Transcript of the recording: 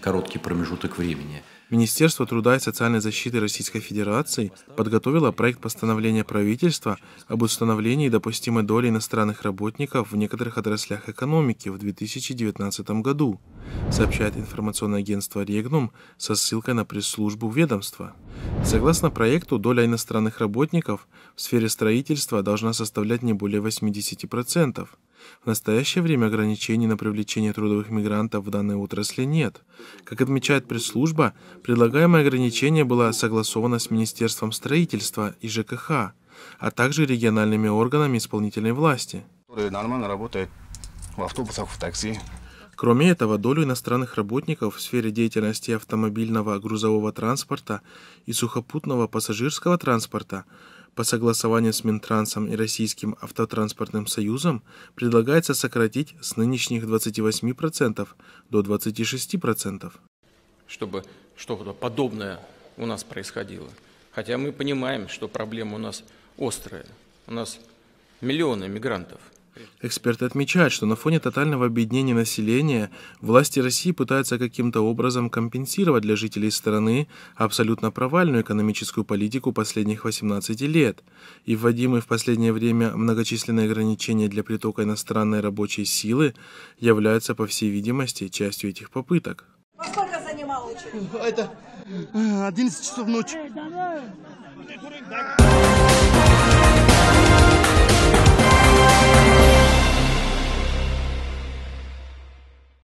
короткий промежуток времени. Министерство труда и социальной защиты Российской Федерации подготовило проект постановления правительства об установлении допустимой доли иностранных работников в некоторых отраслях экономики в 2019 году сообщает информационное агентство «Регнум» со ссылкой на пресс-службу ведомства. Согласно проекту, доля иностранных работников в сфере строительства должна составлять не более 80%. В настоящее время ограничений на привлечение трудовых мигрантов в данной отрасли нет. Как отмечает пресс-служба, предлагаемое ограничение было согласовано с Министерством строительства и ЖКХ, а также региональными органами исполнительной власти. Нормально работает в автобусах, в такси, Кроме этого, долю иностранных работников в сфере деятельности автомобильного грузового транспорта и сухопутного пассажирского транспорта по согласованию с Минтрансом и Российским автотранспортным союзом предлагается сократить с нынешних 28% до 26%. Чтобы что-то подобное у нас происходило. Хотя мы понимаем, что проблема у нас острая. У нас миллионы мигрантов – Эксперты отмечают, что на фоне тотального объединения населения власти России пытаются каким-то образом компенсировать для жителей страны абсолютно провальную экономическую политику последних 18 лет, и вводимые в последнее время многочисленные ограничения для притока иностранной рабочей силы являются, по всей видимости, частью этих попыток. Во сколько занимал очередь? Это 11 а, часов ночи.